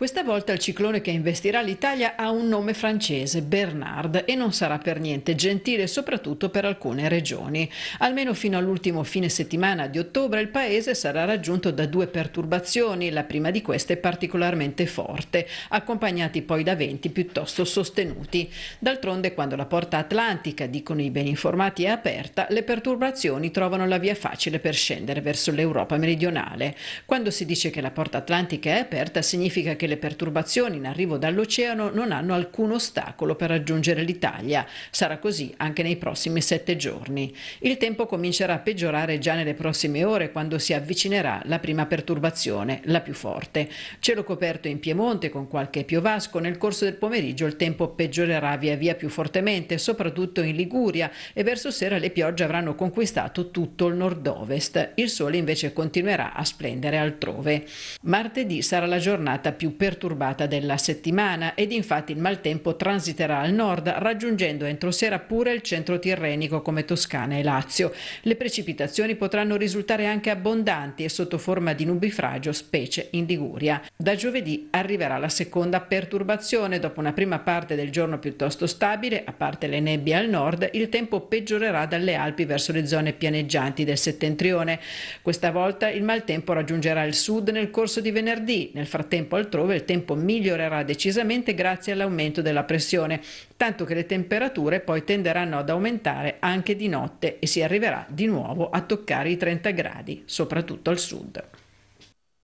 Questa volta il ciclone che investirà l'Italia ha un nome francese, Bernard, e non sarà per niente gentile soprattutto per alcune regioni. Almeno fino all'ultimo fine settimana di ottobre il paese sarà raggiunto da due perturbazioni, la prima di queste particolarmente forte, accompagnati poi da venti piuttosto sostenuti. D'altronde quando la porta atlantica, dicono i ben informati, è aperta, le perturbazioni trovano la via facile per scendere verso l'Europa meridionale. Quando si dice che la porta atlantica è aperta significa che le perturbazioni in arrivo dall'oceano non hanno alcun ostacolo per raggiungere l'Italia. Sarà così anche nei prossimi sette giorni. Il tempo comincerà a peggiorare già nelle prossime ore quando si avvicinerà la prima perturbazione, la più forte. Cielo coperto in Piemonte con qualche piovasco, nel corso del pomeriggio il tempo peggiorerà via via più fortemente, soprattutto in Liguria e verso sera le piogge avranno conquistato tutto il nord-ovest. Il sole invece continuerà a splendere altrove. Martedì sarà la giornata più perturbata della settimana ed infatti il maltempo transiterà al nord raggiungendo entro sera pure il centro tirrenico come Toscana e Lazio. Le precipitazioni potranno risultare anche abbondanti e sotto forma di nubifragio specie in Liguria. Da giovedì arriverà la seconda perturbazione dopo una prima parte del giorno piuttosto stabile, a parte le nebbie al nord, il tempo peggiorerà dalle Alpi verso le zone pianeggianti del settentrione. Questa volta il maltempo raggiungerà il sud nel corso di venerdì, nel frattempo altrove altrove il tempo migliorerà decisamente grazie all'aumento della pressione, tanto che le temperature poi tenderanno ad aumentare anche di notte e si arriverà di nuovo a toccare i 30 gradi, soprattutto al sud.